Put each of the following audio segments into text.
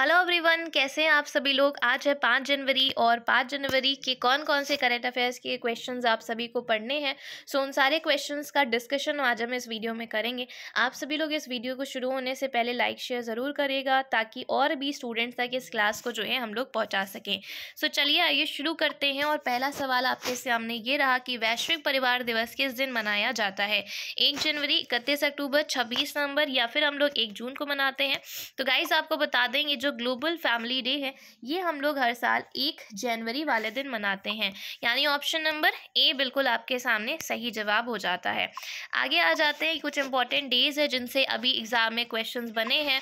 hello everyone कैसे हैं आप सभी लोग आज है पाँच जनवरी और पाँच जनवरी के कौन कौन से करंट अफेयर्स के क्वेश्चंस आप सभी को पढ़ने हैं सो उन सारे क्वेश्चंस का डिस्कशन आज हम इस वीडियो में करेंगे आप सभी लोग इस वीडियो को शुरू होने से पहले लाइक शेयर ज़रूर करेगा ताकि और भी स्टूडेंट्स तक इस क्लास को जो है हम लोग पहुँचा सकें सो चलिए आइए शुरू करते हैं और पहला सवाल आपके सामने ये रहा कि वैश्विक परिवार दिवस किस दिन मनाया जाता है एक जनवरी इकतीस अक्टूबर छब्बीस नवंबर या फिर हम लोग एक जून को मनाते हैं तो गाइज आपको बता देंगे जो ग्लोबल फैमिली डे है ये हम लोग हर साल एक जनवरी वाले दिन मनाते हैं यानी ऑप्शन नंबर ए बिल्कुल आपके सामने सही जवाब हो जाता है आगे आ जाते हैं कुछ इंपॉर्टेंट डेज है जिनसे अभी एग्ज़ाम में क्वेश्चन बने हैं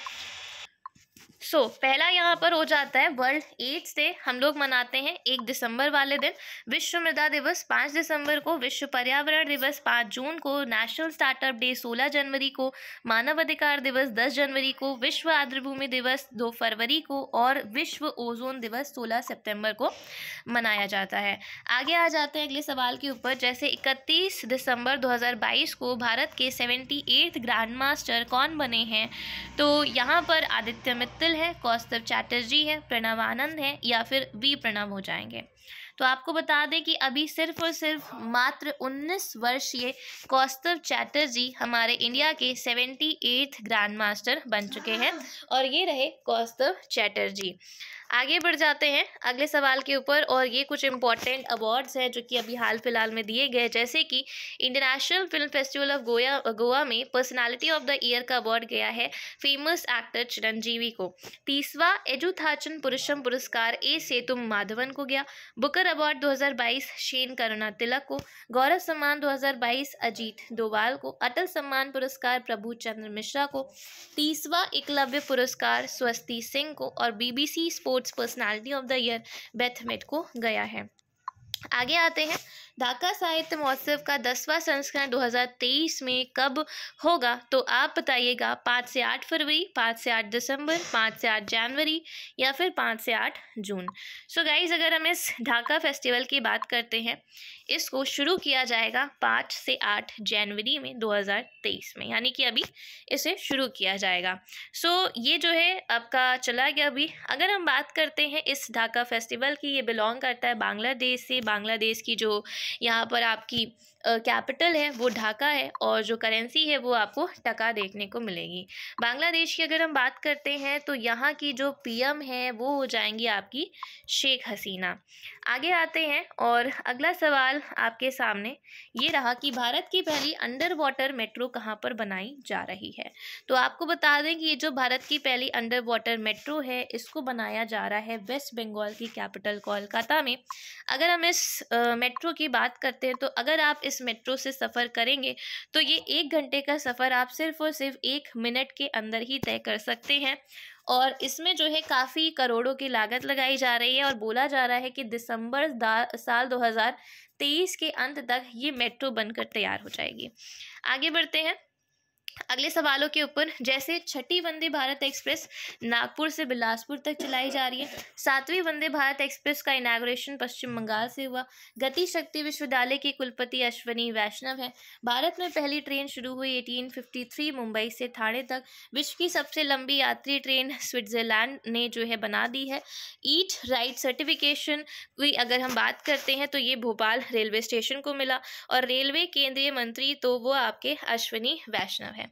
सो so, पहला यहाँ पर हो जाता है वर्ल्ड एड्स डे हम लोग मनाते हैं एक दिसंबर वाले दिन विश्व मृदा दिवस पाँच दिसंबर को विश्व पर्यावरण दिवस पाँच जून को नेशनल स्टार्टअप डे सोलह जनवरी को मानव अधिकार दिवस दस जनवरी को विश्व आर्द्रभूमि दिवस दो फरवरी को और विश्व ओजोन दिवस सोलह सितंबर को मनाया जाता है आगे आ जाते हैं अगले सवाल के ऊपर जैसे इकतीस दिसंबर दो को भारत के सेवेंटी ग्रैंड मास्टर कौन बने हैं तो यहाँ पर आदित्य मित्तल सिंगल है कौस्तव चैटर्जी है प्रणव आनंद है या फिर वी प्रणव हो जाएंगे तो आपको बता दें कि अभी सिर्फ और सिर्फ मात्र 19 वर्षीय कौस्तव चैटर्जी हमारे इंडिया के सेवेंटी ग्रैंड मास्टर बन चुके हैं और ये रहे कौस्तव चैटर्जी आगे बढ़ जाते हैं अगले सवाल के ऊपर और ये कुछ इंपॉर्टेंट अवार्ड्स हैं जो कि अभी हाल फिलहाल में दिए गए जैसे कि इंटरनेशनल फिल्म फेस्टिवल ऑफ गोया गोवा में पर्सनालिटी ऑफ द ईयर का अवार्ड गया है फेमस एक्टर चिरंजीवी को तीसवा एजुथाचन पुरुषम पुरस्कार ए सेतुम माधवन को गया बुकर अवार्ड दो शेन करुणा तिलक को गौरव सम्मान दो अजीत डोवाल को अटल सम्मान पुरस्कार प्रभु चंद्र मिश्रा को तीसवा एकलव्य पुरस्कार स्वस्ति सिंह को और BBC sport sports personality of the year Beth Mead को गया है आगे आते हैं ढाका साहित्य महोत्सव का दसवां संस्करण 2023 में कब होगा तो आप बताइएगा पाँच से आठ फरवरी पाँच से आठ दिसंबर पाँच से आठ जनवरी या फिर पाँच से आठ जून सो so गाइज अगर हम इस ढाका फेस्टिवल की बात करते हैं इसको शुरू किया जाएगा पाँच से आठ जनवरी में 2023 में यानी कि अभी इसे शुरू किया जाएगा सो so, ये जो है आपका चला गया अभी अगर हम बात करते हैं इस ढाका फेस्टिवल की ये बिलोंग करता है बांग्लादेश से बांग्लादेश की जो यहाँ पर आपकी कैपिटल है वो ढाका है और जो करेंसी है वो आपको टका देखने को मिलेगी बांग्लादेश की अगर हम बात करते हैं तो यहाँ की जो पीएम है वो हो जाएंगी आपकी शेख हसीना आगे आते हैं और अगला सवाल आपके सामने ये रहा कि भारत की पहली अंडर वाटर मेट्रो कहाँ पर बनाई जा रही है तो आपको बता दें कि ये जो भारत की पहली अंडर वाटर मेट्रो है इसको बनाया जा रहा है वेस्ट बंगाल की कैपिटल कोलकाता में अगर हम इस मेट्रो की बात करते हैं तो अगर आप इस मेट्रो से सफ़र करेंगे तो ये एक घंटे का सफ़र आप सिर्फ़ और सिर्फ एक मिनट के अंदर ही तय कर सकते हैं और इसमें जो है काफ़ी करोड़ों की लागत लगाई जा रही है और बोला जा रहा है कि दिसंबर साल 2023 के अंत तक ये मेट्रो बनकर तैयार हो जाएगी आगे बढ़ते हैं अगले सवालों के ऊपर जैसे छठी वंदे भारत एक्सप्रेस नागपुर से बिलासपुर तक चलाई जा रही है सातवीं वंदे भारत एक्सप्रेस का इनाग्रेशन पश्चिम बंगाल से हुआ गति शक्ति विश्वविद्यालय के कुलपति अश्वनी वैष्णव है भारत में पहली ट्रेन शुरू हुई 1853 मुंबई से थाने तक विश्व की सबसे लंबी यात्री ट्रेन स्विट्जरलैंड ने जो है बना दी है ईट राइट सर्टिफिकेशन की अगर हम बात करते हैं तो ये भोपाल रेलवे स्टेशन को मिला और रेलवे केंद्रीय मंत्री तो वो आपके अश्वनी वैष्णव है है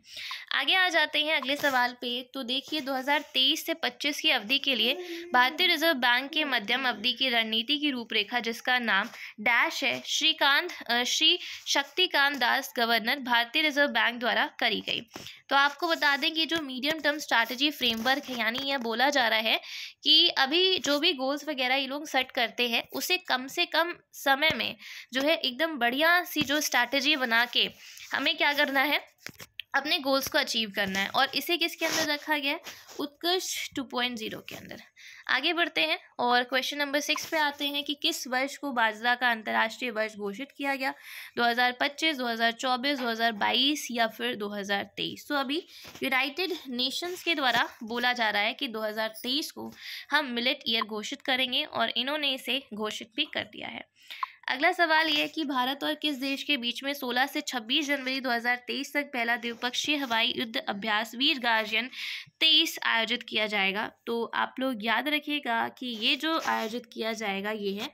आगे आ जाते हैं अगले सवाल पे तो देखिए 2023 से 25 की अवधि के लिए भारतीय रिजर्व बैंक के मध्यम अवधि की रणनीति की रूपरेखा जिसका नाम डैश है Shrikant Shri Shaktikanta Das governor Bharatiya reserve bank द्वारा करी गई तो आपको बता दें कि जो मीडियम टर्म स्ट्रैटेजी फ्रेमवर्क है यानी यह बोला जा रहा है कि अभी जो भी गोल्स वगैरह ये लोग सेट करते हैं उसे कम से कम समय में जो है एकदम बढ़िया सी जो स्ट्रैटेजी बना के हमें क्या करना है अपने गोल्स को अचीव करना है और इसे किसके अंदर रखा गया है उत्कृष्ट टू पॉइंट जीरो के अंदर आगे बढ़ते हैं और क्वेश्चन नंबर सिक्स पे आते हैं कि किस वर्ष को बाजरा का अंतर्राष्ट्रीय वर्ष घोषित किया गया 2025, 2024, 2022 या फिर 2023 तो अभी यूनाइटेड नेशंस के द्वारा बोला जा रहा है कि दो को हम मिलेट ईयर घोषित करेंगे और इन्होंने इसे घोषित भी कर दिया है अगला सवाल यह है कि भारत और किस देश के बीच में 16 से 26 जनवरी 2023 तक पहला द्विपक्षीय हवाई युद्ध अभ्यास वीर गार्जियन तेईस आयोजित किया जाएगा तो आप लोग याद रखिएगा कि ये जो आयोजित किया जाएगा ये है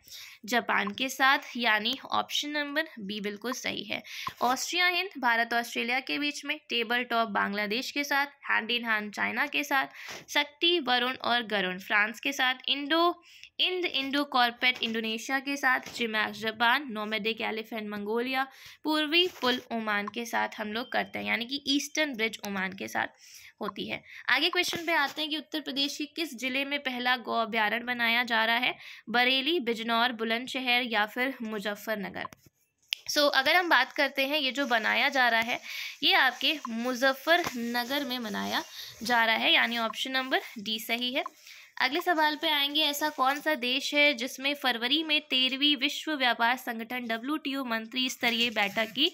जापान के साथ यानी ऑप्शन नंबर बी बिल्कुल सही है ऑस्ट्रिया हिंद भारत ऑस्ट्रेलिया के बीच में टेबल टॉप बांग्लादेश के साथ हैंड इन हैंड चाइना के साथ शक्ति वरुण और गरुण फ्रांस के साथ इंडो इंद इंडो कॉर्पेट इंडोनेशिया के साथ जिमैक्स जापान नोमेडिक एलिफेंट मंगोलिया पूर्वी पुल ओमान के साथ हम लोग करते हैं यानी कि ईस्टर्न ब्रिज ओमान के साथ होती है आगे क्वेश्चन पे आते हैं कि उत्तर प्रदेश के किस जिले में पहला गौ अभ्यारण्य बनाया जा रहा है बरेली बिजनौर बुलंदशहर या फिर मुजफ्फरनगर सो so, अगर हम बात करते हैं ये जो बनाया जा रहा है ये आपके मुजफ्फरनगर में बनाया जा रहा है यानी ऑप्शन नंबर डी सही है अगले सवाल पे आएंगे ऐसा कौन सा देश है जिसमें फरवरी में तेरहवीं विश्व व्यापार संगठन डब्ल्यू मंत्री स्तरीय बैठक की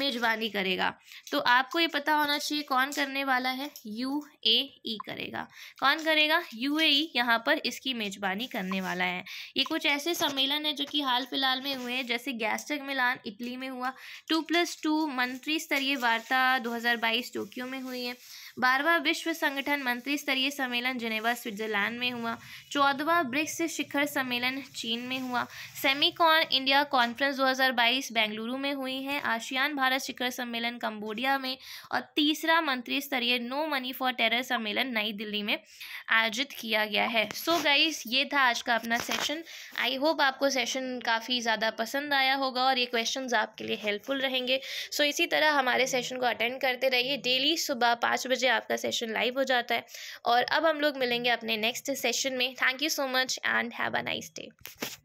मेजबानी करेगा तो आपको ये पता होना चाहिए कौन करने वाला है यू ए ई करेगा कौन करेगा यू ए ई यहाँ पर इसकी मेजबानी करने वाला है ये कुछ ऐसे सम्मेलन है जो कि हाल फिलहाल में हुए हैं जैसे गैस्टक मिलान इटली में हुआ टू प्लस टू मंत्री स्तरीय वार्ता दो बाईस टोक्यो में हुई है बारहवा विश्व संगठन मंत्री स्तरीय सम्मेलन जिनेवा स्विट्जरलैंड में हुआ चौदहवा ब्रिक्स शिखर सम्मेलन चीन में हुआ सेमीकॉन इंडिया कॉन्फ्रेंस 2022 बेंगलुरु में हुई है आशियान भारत शिखर सम्मेलन कंबोडिया में और तीसरा मंत्री स्तरीय नो मनी फॉर टेरर सम्मेलन नई दिल्ली में आयोजित किया गया है सो so गाइस ये था आज का अपना सेशन आई होप आपको सेशन काफ़ी ज़्यादा पसंद आया होगा और ये क्वेश्चन आपके लिए हेल्पफुल रहेंगे सो so इसी तरह हमारे सेशन को अटेंड करते रहिए डेली सुबह पाँच बजे बजे आपका सेशन लाइव हो जाता है और अब हम लोग मिलेंगे अपने नेक्स्ट सेशन में thank you so much and have a nice day